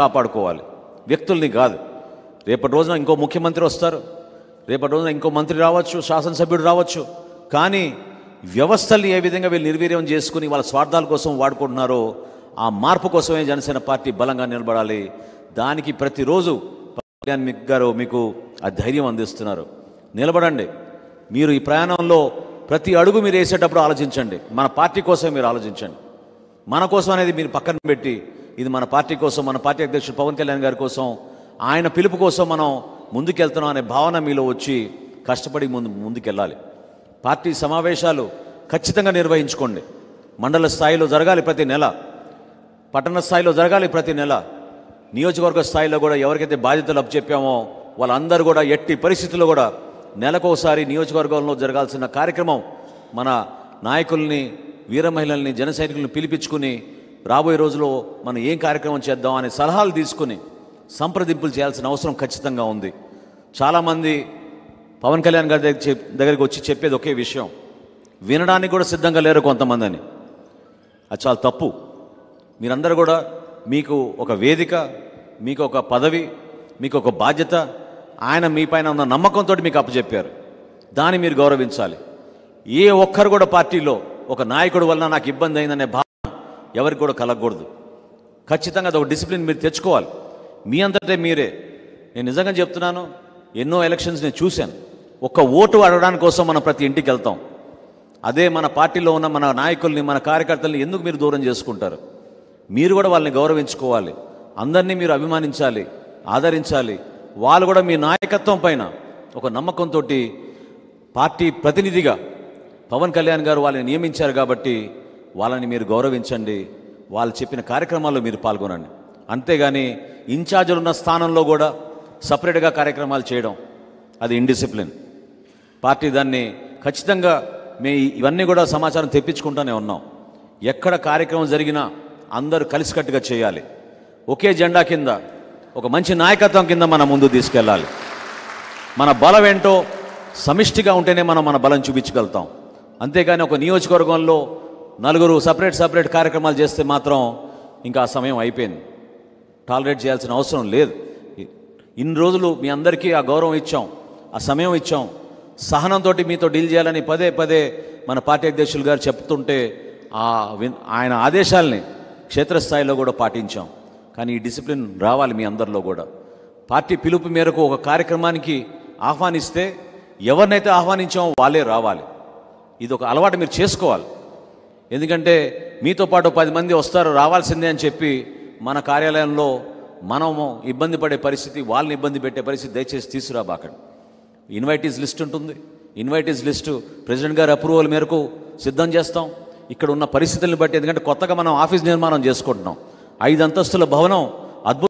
కాపాడుకోవాలి వ్యక్తుల్ని కాదు రేపటి రోజున ఇంకో ముఖ్యమంత్రి వస్తారు రేపటి రోజున ఇంకో మంత్రి రావచ్చు శాసనసభ్యుడు రావచ్చు కానీ వ్యవస్థల్ని ఏ విధంగా వీళ్ళు నిర్వీర్యం చేసుకుని వాళ్ళ స్వార్థాల కోసం వాడుకుంటున్నారో ఆ మార్పు కోసమే జనసేన పార్టీ బలంగా నిలబడాలి దానికి ప్రతిరోజు కళ్యాణ్ గారు మీకు ఆ ధైర్యం అందిస్తున్నారు నిలబడండి మీరు ఈ ప్రయాణంలో ప్రతి అడుగు మీరు వేసేటప్పుడు ఆలోచించండి మన పార్టీ కోసం మీరు ఆలోచించండి మన కోసం అనేది మీరు పక్కన పెట్టి ఇది మన పార్టీ కోసం మన పార్టీ అధ్యక్షుడు పవన్ కళ్యాణ్ గారి కోసం ఆయన పిలుపు కోసం మనం ముందుకెళ్తున్నాం అనే భావన మీలో వచ్చి కష్టపడి ముందు ముందుకెళ్ళాలి పార్టీ సమావేశాలు ఖచ్చితంగా నిర్వహించుకోండి మండల స్థాయిలో జరగాలి ప్రతి నెల పట్టణ స్థాయిలో జరగాలి ప్రతి నెల నియోజకవర్గ స్థాయిలో కూడా ఎవరికైతే బాధ్యతలు చెప్పామో వాళ్ళందరూ కూడా ఎట్టి పరిస్థితుల్లో కూడా నెలకోసారి నియోజకవర్గంలో జరగాల్సిన కార్యక్రమం మన నాయకుల్ని వీర మహిళల్ని జన సైనికులను పిలిపించుకుని రాబోయే రోజులో మనం ఏం కార్యక్రమం చేద్దాం అనే సలహాలు తీసుకుని సంప్రదింపులు చేయాల్సిన అవసరం ఖచ్చితంగా ఉంది చాలామంది పవన్ కళ్యాణ్ గారి దగ్గర దగ్గరికి వచ్చి చెప్పేది ఒకే విషయం వినడానికి కూడా సిద్ధంగా లేరు కొంతమంది అని అది చాలా తప్పు మీరందరూ కూడా మీకు ఒక వేదిక మీకు ఒక పదవి మీకు ఒక బాధ్యత ఆయన మీ పైన ఉన్న నమ్మకంతో మీకు అప్పచెప్పారు దాన్ని మీరు గౌరవించాలి ఏ ఒక్కరు కూడా పార్టీలో ఒక నాయకుడు వల్ల నాకు ఇబ్బంది అయిందనే ఎవరికి కూడా కలగకూడదు ఖచ్చితంగా అది ఒక డిసిప్లిన్ మీరు తెచ్చుకోవాలి మీ అంతటే మీరే నేను నిజంగా చెప్తున్నాను ఎన్నో ఎలక్షన్స్ నేను చూశాను ఒక్క ఓటు అడగడానికి కోసం మనం ప్రతి ఇంటికి వెళ్తాం అదే మన పార్టీలో ఉన్న మన నాయకుల్ని మన కార్యకర్తల్ని ఎందుకు మీరు దూరం చేసుకుంటారు మీరు కూడా వాళ్ళని గౌరవించుకోవాలి అందరినీ మీరు అభిమానించాలి ఆదరించాలి వాళ్ళు కూడా మీ నాయకత్వం పైన ఒక నమ్మకంతో పార్టీ ప్రతినిధిగా పవన్ కళ్యాణ్ గారు వాళ్ళని నియమించారు కాబట్టి వాళ్ళని మీరు గౌరవించండి వాళ్ళు చెప్పిన కార్యక్రమాల్లో మీరు పాల్గొనండి అంతేగాని ఇన్ఛార్జీలు ఉన్న స్థానంలో కూడా సపరేట్గా కార్యక్రమాలు చేయడం అది ఇండిసిప్లిన్ పార్టీ దాన్ని ఖచ్చితంగా మే ఇవన్నీ కూడా సమాచారం తెప్పించుకుంటూనే ఉన్నాం ఎక్కడ కార్యక్రమం జరిగినా అందరూ కలిసికట్టుగా చేయాలి ఒకే జెండా కింద ఒక మంచి నాయకత్వం కింద మనం ముందు తీసుకెళ్ళాలి మన బలం ఏంటో సమిష్టిగా ఉంటేనే మనం మన బలం చూపించగలుగుతాం అంతేగాని ఒక నియోజకవర్గంలో నలుగురు సపరేట్ సపరేట్ కార్యక్రమాలు చేస్తే మాత్రం ఇంకా ఆ సమయం అయిపోయింది టాలరేట్ చేయాల్సిన అవసరం లేదు ఇన్ని రోజులు మీ అందరికీ ఆ గౌరవం ఇచ్చాం ఆ సమయం ఇచ్చాం సహనంతో మీతో డీల్ చేయాలని పదే పదే మన పార్టీ అధ్యక్షులు గారు చెప్తుంటే ఆ ఆయన ఆదేశాలని క్షేత్రస్థాయిలో కూడా పాటించాం కానీ ఈ డిసిప్లిన్ రావాలి మీ అందరిలో కూడా పార్టీ పిలుపు మేరకు ఒక కార్యక్రమానికి ఆహ్వానిస్తే ఎవరినైతే ఆహ్వానించామో వాళ్ళే రావాలి ఇది ఒక అలవాటు మీరు చేసుకోవాలి ఎందుకంటే మీతో పాటు పది మంది వస్తారు రావాల్సిందే అని చెప్పి మన కార్యాలయంలో మనము ఇబ్బంది పడే పరిస్థితి వాళ్ళని ఇబ్బంది పెట్టే పరిస్థితి దయచేసి తీసుకురాబాకండి ఇన్వైటీస్ లిస్ట్ ఉంటుంది ఇన్వైటీస్ లిస్టు ప్రెసిడెంట్ గారి అప్రూవల్ మేరకు సిద్ధం చేస్తాం ఇక్కడ ఉన్న పరిస్థితులను బట్టి ఎందుకంటే కొత్తగా మనం ఆఫీస్ నిర్మాణం చేసుకుంటున్నాం ఐదు అంతస్తుల భవనం అద్భుత